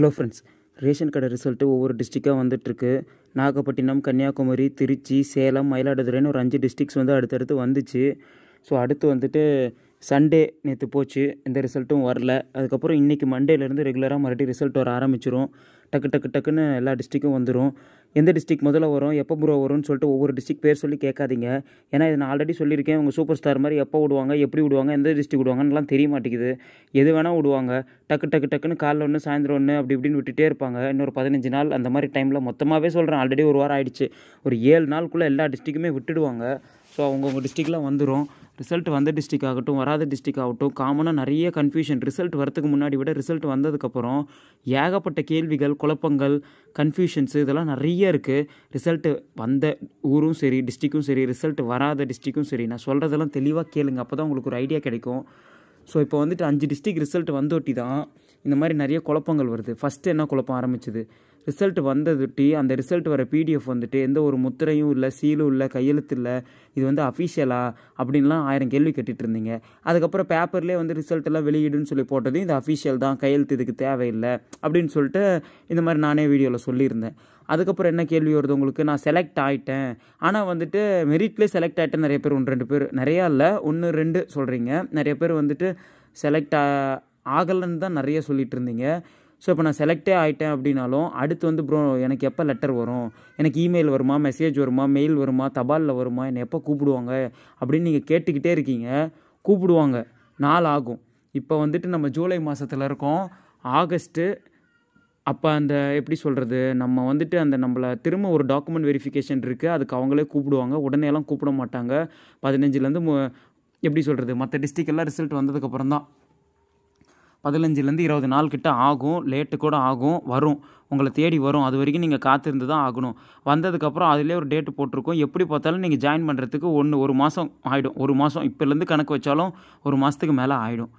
hello friends ration கடை result ஒவ்வொரு டிஸ்ட்ரிக்டாக வந்துட்டுருக்கு நாகப்பட்டினம் கன்னியாகுமரி திருச்சி சேலம் மயிலாடுதுறைன்னு ஒரு அஞ்சு டிஸ்ட்ரிக்ஸ் வந்து அடுத்தடுத்து வந்துச்சு ஸோ அடுத்து வந்துட்டு சண்டே நேற்று போச்சு எந்த ரிசல்ட்டும் வரல அதுக்கப்புறம் இன்றைக்கி மண்டேலேருந்து ரெகுலராக மறுபடியும் ரிசல்ட் வர ஆரம்பிச்சிரும் டக்கு டக்கு டக்குன்னு எல்லா டிஸ்ட்ரிக்கும் வந்துடும் எந்த டிஸ்ட்ரிக் முதல்ல வரும் எப்போ ப்ரோ வரும்னு சொல்லிட்டு ஒவ்வொரு டிஸ்ட்ரிக் பேர் சொல்லி கேட்காதீங்க ஏன்னா இது நான் ஆல்ரெடி சொல்லியிருக்கேன் அவங்க சூப்பர் ஸ்டார் மாதிரி எப்போ விடுவாங்க எப்படி விடுவாங்க எந்த டிஸ்ட்ரிக் விடுவாங்கன்னுலாம் தெரிய மாட்டேங்குது எது வேணால் விடுவாங்க டக்கு டக்கு டக்குன்னு காலைல ஒன்று சாயந்தரம் ஒன்று அப்படி இப்படின்னு விட்டுட்டே இருப்பாங்க இன்னொரு பதினஞ்சு நாள் அந்த மாதிரி டைமில் மொத்தமாகவே சொல்கிறேன் ஆல்ரெடி ஒரு வாரம் ஆயிடுச்சு ஒரு ஏழு நாளுக்குள்ளே எல்லா டிஸ்ட்ரிக்குமே விட்டுடுவாங்க ஸோ அவங்கவுங்க டிஸ்ட்ரிக்டில் வந்துடும் ரிசல்ட் வந்த டிஸ்ட்ரிக் ஆகட்டும் வராத டிஸ்ட்ரிக் ஆகட்டும் காமனாக நிறைய கன்ஃபியூஷன் ரிசல்ட் வரத்துக்கு முன்னாடி விட ரிசல்ட் வந்ததுக்கப்புறம் ஏகப்பட்ட கேள்விகள் குழப்பங்கள் கன்ஃபியூஷன்ஸ் இதெல்லாம் நிறைய இருக்குது ரிசல்ட்டு வந்த ஊரும் சரி டிஸ்ட்ரிக்கும் சரி ரிசல்ட் வராத டிஸ்ட்ரிக்கும் சரி நான் சொல்கிறதெல்லாம் தெளிவாக கேளுங்க அப்போ தான் உங்களுக்கு ஒரு ஐடியா கிடைக்கும் ஸோ இப்போ வந்துட்டு அஞ்சு டிஸ்ட்ரிக் ரிசல்ட் வந்தோட்டி தான் இந்த மாதிரி நிறைய குழப்பங்கள் வருது ஃபஸ்ட்டு என்ன குழப்பம் ஆரம்பிச்சது ரிசல்ட் வந்ததுட்டி அந்த ரிசல்ட் வர பிடிஎஃப் வந்துட்டு எந்த ஒரு முத்திரையும் இல்லை சீலும் இல்லை கையெழுத்து இல்லை இது வந்து அஃபிஷியலா அப்படின்லாம் ஆயிரம் கேள்வி கேட்டுட்டு இருந்தீங்க அதுக்கப்புறம் பேப்பர்லேயே வந்து ரிசல்ட் எல்லாம் வெளியிடுன்னு சொல்லி போட்டதும் இது அஃபிஷியல் தான் கையெழுத்து இதுக்கு தேவையில்லை அப்படின்னு சொல்லிட்டு இந்த மாதிரி நானே வீடியோவில் சொல்லியிருந்தேன் அதுக்கப்புறம் என்ன கேள்வி வருது உங்களுக்கு நான் செலக்ட் ஆகிட்டேன் ஆனால் வந்துட்டு மெரிட்லேயே செலக்ட் ஆகிட்டேன் நிறைய பேர் ஒன்று ரெண்டு பேர் நிறையா இல்லை ஒன்று ரெண்டு சொல்கிறீங்க நிறைய பேர் வந்துட்டு செலக்ட் ஆகலைன்னு தான் நிறைய சொல்லிகிட்டு இருந்தீங்க ஸோ இப்போ நான் செலக்டே ஆகிட்டேன் அப்படின்னாலும் அடுத்து வந்து ப்ரோ எனக்கு எப்போ லெட்டர் வரும் எனக்கு இமெயில் வருமா மெசேஜ் வருமா மெயில் வருமா தபாலில் வருமா என்னை எப்போ கூப்பிடுவாங்க அப்படின்னு நீங்கள் கேட்டுக்கிட்டே இருக்கீங்க கூப்பிடுவாங்க நாள் ஆகும் இப்போ வந்துட்டு நம்ம ஜூலை மாதத்தில் இருக்கோம் ஆகஸ்ட்டு அப்போ அந்த எப்படி சொல்கிறது நம்ம வந்துட்டு அந்த நம்மளை திரும்ப ஒரு டாக்குமெண்ட் வெரிஃபிகேஷன் இருக்குது அதுக்கு அவங்களே கூப்பிடுவாங்க உடனே எல்லாம் கூப்பிட மாட்டாங்க பதினஞ்சுலேருந்து எப்படி சொல்கிறது மற்ற டிஸ்ட்ரிக்டெல்லாம் ரிசல்ட் வந்ததுக்கப்புறம் தான் பதினஞ்சுலேருந்து இருபது நாள் கிட்ட ஆகும் லேட்டு கூட ஆகும் வரும் உங்களை தேடி வரும் அது வரைக்கும் நீங்கள் காத்திருந்து தான் ஆகணும் வந்ததுக்கப்புறம் அதிலே ஒரு டேட்டு போட்டிருக்கோம் எப்படி பார்த்தாலும் நீங்கள் ஜாயின் பண்ணுறதுக்கு ஒன்று ஒரு மாதம் ஆகிடும் ஒரு மாதம் இப்போலேருந்து கணக்கு வச்சாலும் ஒரு மாதத்துக்கு மேலே ஆகிடும்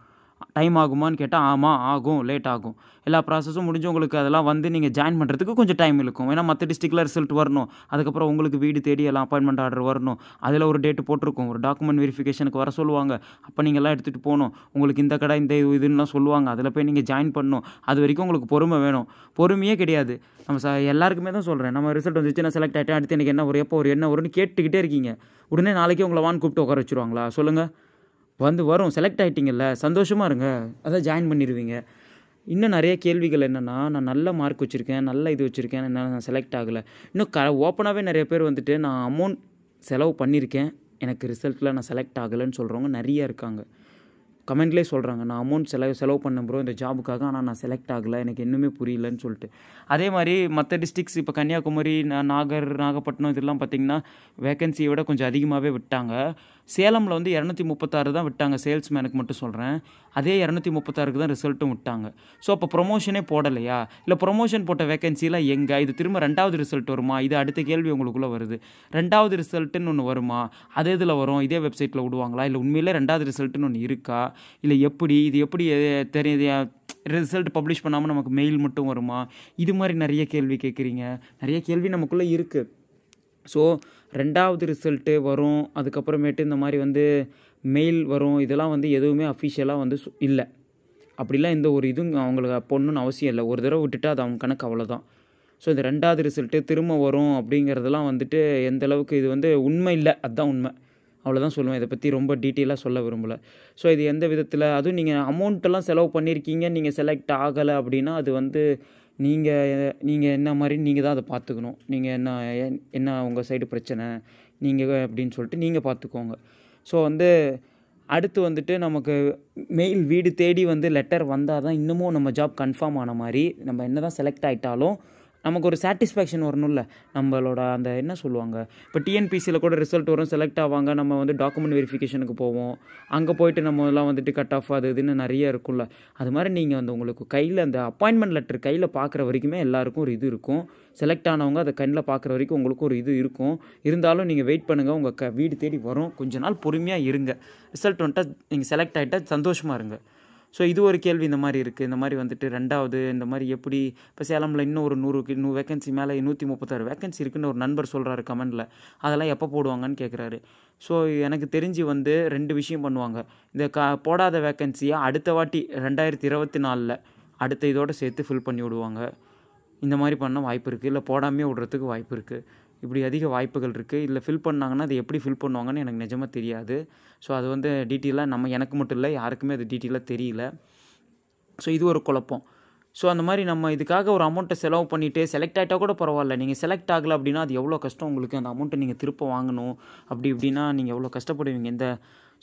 டைம் ஆகுமான்னு கேட்டால் ஆமாம் ஆகும் லேட் ஆகும் எல்லா ப்ராசஸும் முடிஞ்சு உங்களுக்கு அதெல்லாம் வந்து நீங்கள் ஜாயின் பண்ணுறதுக்கு கொஞ்சம் டைம் இருக்கும் ஏன்னா மற்ற டிஸ்ட்ரிக்டில் ரிசல்ட் வரணும் அதுக்கப்புறம் உங்களுக்கு வீடு தேடி எல்லாம் அப்பாயின்மெண்ட் ஆர்டர் வரணும் அதில் ஒரு டேட்டு போட்டிருக்கும் ஒரு டாக்குமெண்ட் வெரிஃபிகேஷனுக்கு வர சொல்லுவாங்க அப்போ நீங்கள் எல்லாம் எடுத்துகிட்டு போகணும் உங்களுக்கு இந்த கடை இந்த இதுன்னுலாம் சொல்லுவாங்க அதில் போய் நீங்கள் ஜாயின் பண்ணணும் அது வரைக்கும் உங்களுக்கு பொறுமை வேணும் பொறுமையே கிடையாது நம்ம ச எல்லாருக்குமே தான் சொல்கிறேன் நம்ம ரிசல்ட் வந்துச்சு நான் செலக்ட் ஆகிட்டேன் அடுத்து எனக்கு என்ன ஒரு எப்போ ஒரு என்ன வரும்னு கேட்டுக்கிட்டே இருக்கீங்க உடனே நாளைக்கே உங்களை வான் கூப்பிட்டு உட்கார வச்சுருவாங்களா சொல்லுங்கள் வந்து வரும் செலக்ட் ஆகிட்டீங்கல்ல சந்தோஷமாக இருங்க அதை ஜாயின் பண்ணிடுவீங்க இன்னும் நிறைய கேள்விகள் என்னென்னா நான் நல்ல மார்க் வச்சுருக்கேன் நல்ல இது வச்சுருக்கேன் என்னால் நான் செலக்ட் ஆகலை இன்னும் க ஓப்பனாகவே நிறைய பேர் வந்துட்டு நான் அமௌண்ட் செலவு பண்ணியிருக்கேன் எனக்கு ரிசல்ட்டில் நான் செலக்ட் ஆகலைன்னு சொல்கிறவங்க நிறையா இருக்காங்க கமெண்ட்லேயே சொல்கிறாங்க நான் அமௌண்ட் செலவு செலவு பண்ண ப்ரோ இந்த ஜாபுக்காக ஆனால் நான் செலக்ட் ஆகலை எனக்கு இன்னுமே புரியலன்னு சொல்லிட்டு அதே மாதிரி மற்ற டிஸ்ட்ரிக்ஸ் இப்போ கன்னியாகுமரி நாகர் நாகப்பட்டினம் இதெல்லாம் பார்த்திங்கன்னா வேக்கன்சியை விட கொஞ்சம் அதிகமாகவே விட்டாங்க சேலமில் வந்து இரநூத்தி முப்பத்தாறு தான் விட்டாங்க சேல்ஸ்மேனுக்கு மட்டும் சொல்கிறேன் அதே இரநூத்தி முப்பத்தாறுக்கு தான் ரிசல்ட்டும் விட்டாங்க ஸோ அப்போ ப்ரொமோஷனே போடலையா இல்லை ப்ரொமோஷன் போட்ட வேகன்சிலாம் எங்கே இது திரும்ப ரெண்டாவது ரிசல்ட் வருமா இது அடுத்த கேள்வி உங்களுக்குள்ளே வருது ரெண்டாவது ரிசல்ட்டுன்னு ஒன்று வருமா அதே இதில் வரும் இதே வெப்சைட்டில் விடுவாங்களா இல்லை உண்மையிலே ரெண்டாவது ரிசல்ட்டுன்னு ஒன்று இருக்கா இல்லை எப்படி இது எப்படி தெரியுது ரிசல்ட் பப்ளிஷ் பண்ணாமல் நமக்கு மெயில் மட்டும் வருமா இது மாதிரி நிறைய கேள்வி கேட்குறீங்க நிறைய கேள்வி நமக்குள்ளே இருக்குது ஸோ ரெண்டாவது ரிசல்ட்டு வரும் அதுக்கப்புறமேட்டு இந்த மாதிரி வந்து மெயில் வரும் இதெல்லாம் வந்து எதுவுமே அஃபிஷியலாக வந்து இல்லை அப்படிலாம் எந்த ஒரு இதுவும் அவங்களுக்கு பொண்ணுன்னு அவசியம் இல்லை ஒரு தடவை விட்டுட்டு அது அவங்க கணக்கு அவ்வளோதான் ஸோ இந்த ரெண்டாவது ரிசல்ட்டு திரும்ப வரும் அப்படிங்கிறதெல்லாம் வந்துட்டு எந்த அளவுக்கு இது வந்து உண்மை இல்லை அதுதான் உண்மை அவ்வளோதான் சொல்லுவேன் இதை பற்றி ரொம்ப டீட்டெயிலாக சொல்ல விரும்பலை ஸோ இது எந்த விதத்தில் அதுவும் நீங்கள் அமௌண்ட்டெல்லாம் செலவு பண்ணியிருக்கீங்க நீங்கள் செலக்ட் ஆகலை அப்படின்னா அது வந்து நீங்கள் நீங்கள் என்ன மாதிரி நீங்கள் தான் அதை பார்த்துக்கணும் நீங்கள் என்ன என்ன உங்கள் சைடு பிரச்சனை நீங்கள் அப்படின்னு சொல்லிட்டு நீங்கள் பார்த்துக்கோங்க ஸோ வந்து அடுத்து வந்துட்டு நமக்கு மெயில் வீடு தேடி வந்து லெட்டர் வந்தால் தான் இன்னமும் நம்ம ஜாப் கன்ஃபார்ம் ஆன மாதிரி நம்ம என்ன தான் செலக்ட் ஆகிட்டாலும் நமக்கு ஒரு சாட்டிஸ்ஃபேக்ஷன் வரணும்ல நம்மளோட அந்த என்ன சொல்லுவாங்க இப்போ டிஎன்பிசியில் கூட ரிசல்ட் வரும் செலக்ட் ஆவாங்க நம்ம வந்து டாக்குமெண்ட் வெரிஃபிகேஷனுக்கு போவோம் அங்கே போயிட்டு நம்ம எல்லாம் வந்துட்டு கட் ஆஃப் அது இதுன்னு நிறைய இருக்கும்ல அது மாதிரி நீங்கள் வந்து உங்களுக்கு கையில் அந்த அப்பாயின்மெண்ட் லெட்டர் கையில் பார்க்குற வரைக்குமே எல்லாருக்கும் ஒரு இது இருக்கும் செலக்ட் ஆனவங்க அதை கண்ணில் பார்க்குற வரைக்கும் உங்களுக்கும் ஒரு இது இருக்கும் இருந்தாலும் நீங்கள் வெயிட் பண்ணுங்கள் உங்கள் க வீடு தேடி வரும் கொஞ்ச நாள் பொறுமையாக இருங்க ரிசல்ட் வந்துட்டால் நீங்கள் செலக்ட் ஆகிட்டால் சந்தோஷமாக இருங்க ஸோ இது ஒரு கேள்வி இந்த மாதிரி இருக்குது இந்த மாதிரி வந்துட்டு ரெண்டாவது இந்த மாதிரி எப்படி இப்போ சேலமில் இன்னும் ஒரு நூறுக்கு நூறு வேக்கன்சி மேலே நூற்றி முப்பத்தாறு வேக்கன்சி இருக்குன்னு ஒரு நண்பர் சொல்கிறாரு கமெண்டில் அதெல்லாம் எப்போ போடுவாங்கன்னு கேட்குறாரு ஸோ எனக்கு தெரிஞ்சு வந்து ரெண்டு விஷயம் பண்ணுவாங்க இந்த க போடாத வேக்கன்சியை அடுத்த வாட்டி ரெண்டாயிரத்தி இருபத்தி நாலில் அடுத்த இதோடு சேர்த்து ஃபில் பண்ணி விடுவாங்க இந்த மாதிரி பண்ண வாய்ப்பு இருக்குது இல்லை போடாமே விடுறதுக்கு வாய்ப்பு இருக்குது இப்படி அதிக வாய்ப்புகள் இருக்குது இதில் ஃபில் பண்ணாங்கன்னா அது எப்படி ஃபில் பண்ணுவாங்கன்னு எனக்கு நிஜமாக தெரியாது ஸோ அது வந்து டீட்டெயிலாக நம்ம எனக்கு மட்டும் இல்லை யாருக்குமே அது டீட்டெயிலாக தெரியல ஸோ இது ஒரு குழப்பம் ஸோ அந்த மாதிரி நம்ம இதுக்காக ஒரு அமௌண்ட்டை செலவு பண்ணிவிட்டு செலக்ட் ஆகிட்டால் கூட பரவாயில்ல நீங்கள் செலக்ட் ஆகலை அப்படின்னா அது எவ்வளோ கஷ்டம் உங்களுக்கு அந்த அமௌண்ட்டை நீங்கள் திருப்ப வாங்கணும் அப்படி இப்படின்னா நீங்கள் எவ்வளோ கஷ்டப்படுவீங்க இந்த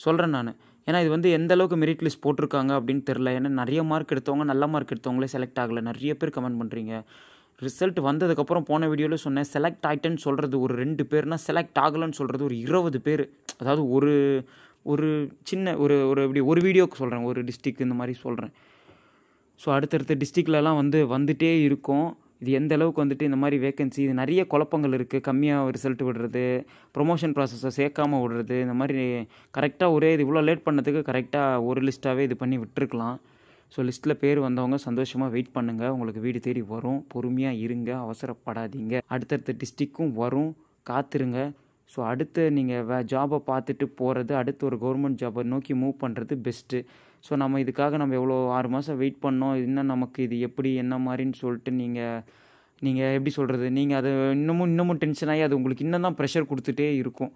சொல்கிறேன் நான் ஏன்னா இது வந்து எந்த அளவுக்கு மெரிட் லிஸ்ட் போட்டிருக்காங்க அப்படின்னு தெரில ஏன்னா நிறைய மார்க் எடுத்தவங்க நல்ல மார்க் எடுத்தவங்களே செலக்ட் ஆகலை நிறைய பேர் கமெண்ட் பண்ணுறீங்க ரிசல்ட் வந்ததுக்கப்புறம் போன வீடியோவில் சொன்னேன் செலக்ட் ஆகிட்டேன்னு சொல்கிறது ஒரு ரெண்டு பேர்னால் செலக்ட் ஆகலைன்னு சொல்கிறது ஒரு இருபது பேர் அதாவது ஒரு ஒரு சின்ன ஒரு ஒரு இப்படி ஒரு வீடியோக்கு சொல்கிறேன் ஒரு டிஸ்ட்ரிக்ட் இந்த மாதிரி சொல்கிறேன் ஸோ அடுத்தடுத்த டிஸ்ட்ரிக்ட்லலாம் வந்து வந்துகிட்டே இருக்கும் இது எந்த அளவுக்கு வந்துட்டு இந்த மாதிரி வேக்கன்சி இது நிறைய குழப்பங்கள் இருக்குது கம்மியாக ரிசல்ட் விடுறது ப்ரொமோஷன் ப்ராசஸை சேர்க்காமல் விடுறது இந்த மாதிரி கரெக்டாக ஒரே இது இவ்வளோ லேட் பண்ணதுக்கு கரெக்டாக ஒரு லிஸ்ட்டாகவே இது பண்ணி விட்டுருக்கலாம் ஸோ லிஸ்ட்டில் பேர் வந்தவங்க சந்தோஷமாக வெயிட் பண்ணுங்கள் உங்களுக்கு வீடு தேடி வரும் பொறுமையாக இருங்க அவசரப்படாதீங்க அடுத்தடுத்த டிஸ்ட்ரிக்கும் வரும் காத்துருங்க ஸோ அடுத்து நீங்கள் வே ஜாபை பார்த்துட்டு போகிறது அடுத்து ஒரு கவர்மெண்ட் ஜாபை நோக்கி மூவ் பண்ணுறது பெஸ்ட்டு ஸோ நம்ம இதுக்காக நம்ம எவ்வளோ ஆறு மாதம் வெயிட் பண்ணோம் இன்னும் நமக்கு இது எப்படி என்ன மாதிரின்னு சொல்லிட்டு நீங்கள் நீங்கள் எப்படி சொல்கிறது நீங்கள் அது இன்னமும் இன்னமும் டென்ஷன் ஆகி அது உங்களுக்கு இன்னும் தான் ப்ரெஷர் கொடுத்துட்டே இருக்கும்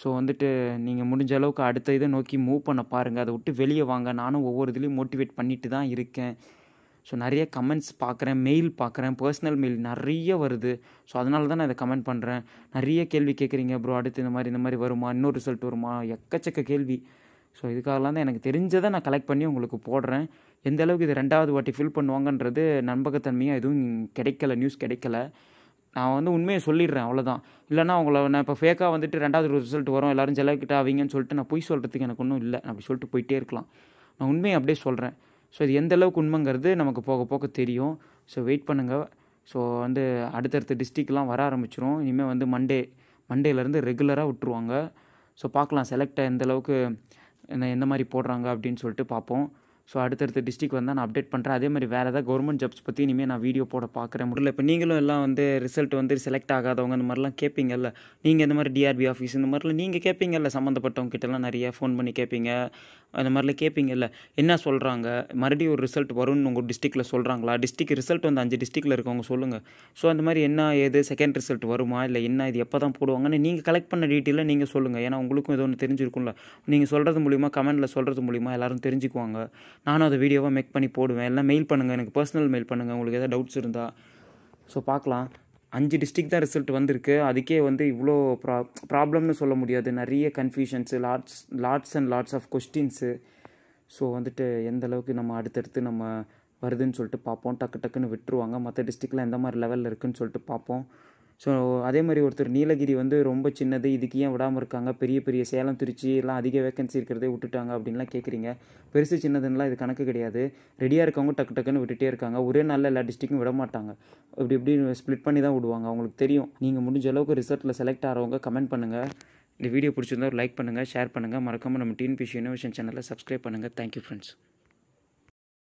ஸோ வந்துட்டு நீங்கள் முடிஞ்ச அளவுக்கு அடுத்த இதை நோக்கி மூவ் பண்ண பாருங்கள் அதை விட்டு வெளியே வாங்க நானும் ஒவ்வொரு இதுலேயும் மோட்டிவேட் பண்ணிட்டு தான் இருக்கேன் ஸோ நிறைய கமெண்ட்ஸ் பார்க்குறேன் மெயில் பார்க்குறேன் பர்சனல் மெயில் நிறைய வருது ஸோ அதனால தான் நான் இதை கமெண்ட் பண்ணுறேன் நிறைய கேள்வி கேட்குறீங்க ப்ரோ அடுத்து இந்த மாதிரி இந்த மாதிரி வருமா இன்னொரு ரிசல்ட் வருமா எக்கச்சக்க கேள்வி ஸோ இதுக்காகலாம் தான் எனக்கு தெரிஞ்சதை நான் கலெக்ட் பண்ணி உங்களுக்கு போடுறேன் எந்த அளவுக்கு இது ரெண்டாவது வாட்டி ஃபில் பண்ணுவாங்கன்றது நம்பகத்தன்மையாக எதுவும் கிடைக்கல நியூஸ் கிடைக்கல நான் வந்து உண்மையை சொல்லிடுறேன் அவ்வளோதான் இல்லைனா அவங்கள நான் இப்போ ஃபேக்காக வந்துட்டு ரெண்டாவது ரிசல்ட் வரும் எல்லோரும் செலவுக்கிட்ட ஆவீங்கன்னு சொல்லிட்டு நான் பொய் சொல்கிறதுக்கு எனக்கு ஒன்றும் இல்லை அப்படி சொல்லிட்டு போயிட்டே இருக்கலாம் நான் உண்மையை அப்படியே சொல்கிறேன் ஸோ இது எந்த அளவுக்கு உண்மைங்கிறது நமக்கு போக போக தெரியும் ஸோ வெயிட் பண்ணுங்கள் ஸோ வந்து அடுத்தடுத்த டிஸ்ட்ரிக்லாம் வர ஆரம்பிச்சிரும் இனிமேல் வந்து மண்டே மண்டேலேருந்து ரெகுலராக விட்டுருவாங்க ஸோ பார்க்கலாம் செலக்டாக எந்த அளவுக்கு என்ன எந்த மாதிரி போடுறாங்க அப்படின்னு சொல்லிட்டு பார்ப்போம் ஸோ அடுத்தடுத்த டிஸ்ட்ரிக் வந்தால் நான் அப்டேட் பண்ணுறேன் அதே மாதிரி வேறு ஏதாவது கவர்மெண்ட் ஜாப்ஸ் பற்றி இனிமேல் நான் வீடியோ போட பார்க்குறேன் முடியல இப்போ நீங்களும் எல்லாம் வந்து ரிசல்ட் வந்து செலக்ட் ஆகாதவங்க இந்த மாதிரிலாம் கேட்பீங்கல்ல நீங்கள் இந்த மாதிரி டிஆர்பி ஆஃபீஸ் இந்த மாதிரிலாம் நீங்கள் கேட்பீங்கல்ல சம்மந்தப்பட்டவங்க கிட்டலாம் நிறைய ஃபோன் பண்ணி கேட்பீங்க அந்த மாதிரிலாம் கேட்பீங்கல்ல என்ன சொல்கிறாங்க மறுபடியும் ஒரு ரிசல்ட் வரும்னு உங்கள் டிஸ்ட்ரிக்டில் சொல்கிறாங்களா டிஸ்ட்ரிக் ரிசல்ட் வந்து அஞ்சு டிஸ்ட்ரிக்டில் இருக்கவங்க சொல்லுங்கள் ஸோ அந்த மாதிரி என்ன ஏது செகண்ட் ரிசல்ட் வருமா இல்லை என்ன இது எப்போ தான் போடுவாங்கன்னு நீங்கள் கலெக்ட் பண்ண டீட்டெயிலாக நீங்கள் சொல்லுங்கள் ஏன்னா உங்களுக்கும் ஏதோ ஒன்று தெரிஞ்சிருக்கும்ல நீங்கள் சொல்கிறது மூலிமா கமெண்ட்டில் சொல்கிறது மூலிமா எல்லோரும் தெரிஞ்சுக்குவாங்க நானும் அதை வீடியோவாக மேக் பண்ணி போடுவேன் எல்லாம் மெயில் பண்ணுங்கள் எனக்கு பர்சனல் மெயில் பண்ணுங்கள் உங்களுக்கு எதாவது டவுட்ஸ் இருந்தால் ஸோ பார்க்கலாம் அஞ்சு டிஸ்ட்ரிக் தான் ரிசல்ட் வந்திருக்கு அதுக்கே வந்து இவ்வளோ ப்ரா ப்ராப்ளம்னு சொல்ல முடியாது நிறைய confusions lots lots and lots of questions so வந்துட்டு எந்த அளவுக்கு நம்ம அடுத்தடுத்து நம்ம வருதுன்னு சொல்லிட்டு பார்ப்போம் டக்கு டக்குன்னு விட்டுருவாங்க மற்ற டிஸ்ட்ரிக்டில் எந்த மாதிரி லெவலில் இருக்குதுன்னு சொல்லிட்டு பார்ப்போம் ஸோ அதே மாதிரி ஒருத்தர் நீலகிரி வந்து ரொம்ப சின்னது இதுக்கு ஏன் விடாமல் இருக்காங்க பெரிய பெரிய சேலம் திருச்சி எல்லாம் அதிக வேக்கன்சி இருக்கிறதே விட்டுட்டாங்க அப்படின்லாம் கேட்குறீங்க பெருசு சின்னதுன்னெலாம் இது கணக்கு கிடையாது ரெடியாக இருக்கவங்க டக்கு டக்குன்னு விட்டுட்டே இருக்காங்க ஒரே நாளில் எல்லா டிஸ்ட்ரிக்கும் விட மாட்டாங்க இப்படி இப்படி ஸ்ப்ளிட் பண்ணி தான் விடுவாங்க அவங்களுக்கு தெரியும் நீங்கள் முடிஞ்ச அளவுக்கு ரிசல்ட்டில் செலக்ட் ஆகிறவங்க கமெண்ட் பண்ணுங்கள் இந்த வீடியோ பிடிச்சிருந்தா ஒரு லைக் பண்ணுங்கள் ஷேர் பண்ணுங்கள் மறக்காமல் நம்ம டிஎன்பிசி இனோவேஷன் சேனலில் சப்ஸ்கிரைப் பண்ணுங்கள் தேங்க்யூ ஃப்ரெண்ட்ஸ்